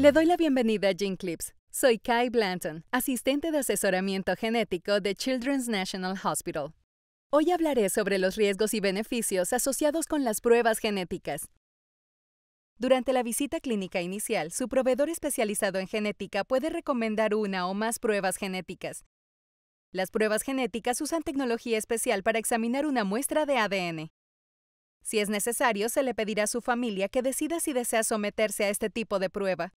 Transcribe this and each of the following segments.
Le doy la bienvenida a Gene Clips. Soy Kai Blanton, asistente de asesoramiento genético de Children's National Hospital. Hoy hablaré sobre los riesgos y beneficios asociados con las pruebas genéticas. Durante la visita clínica inicial, su proveedor especializado en genética puede recomendar una o más pruebas genéticas. Las pruebas genéticas usan tecnología especial para examinar una muestra de ADN. Si es necesario, se le pedirá a su familia que decida si desea someterse a este tipo de prueba.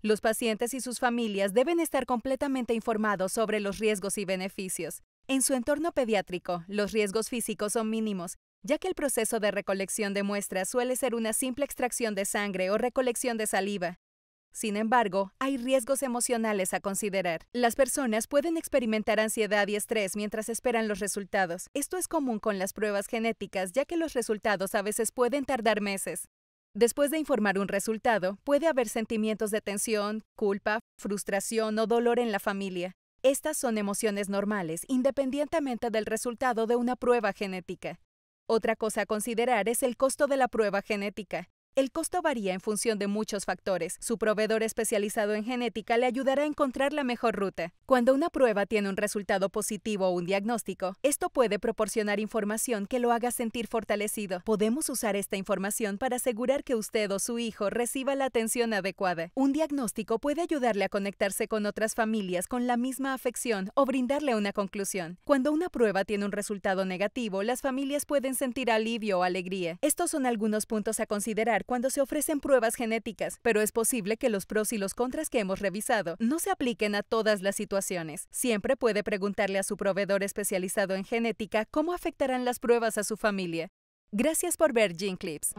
Los pacientes y sus familias deben estar completamente informados sobre los riesgos y beneficios. En su entorno pediátrico, los riesgos físicos son mínimos, ya que el proceso de recolección de muestras suele ser una simple extracción de sangre o recolección de saliva. Sin embargo, hay riesgos emocionales a considerar. Las personas pueden experimentar ansiedad y estrés mientras esperan los resultados. Esto es común con las pruebas genéticas, ya que los resultados a veces pueden tardar meses. Después de informar un resultado, puede haber sentimientos de tensión, culpa, frustración o dolor en la familia. Estas son emociones normales independientemente del resultado de una prueba genética. Otra cosa a considerar es el costo de la prueba genética. El costo varía en función de muchos factores. Su proveedor especializado en genética le ayudará a encontrar la mejor ruta. Cuando una prueba tiene un resultado positivo o un diagnóstico, esto puede proporcionar información que lo haga sentir fortalecido. Podemos usar esta información para asegurar que usted o su hijo reciba la atención adecuada. Un diagnóstico puede ayudarle a conectarse con otras familias con la misma afección o brindarle una conclusión. Cuando una prueba tiene un resultado negativo, las familias pueden sentir alivio o alegría. Estos son algunos puntos a considerar cuando se ofrecen pruebas genéticas, pero es posible que los pros y los contras que hemos revisado no se apliquen a todas las situaciones. Siempre puede preguntarle a su proveedor especializado en genética cómo afectarán las pruebas a su familia. Gracias por ver Gene Clips.